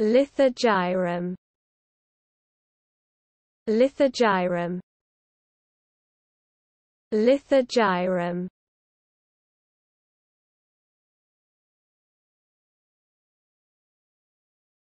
Lithogyrum Lithogyrum Lithogyrum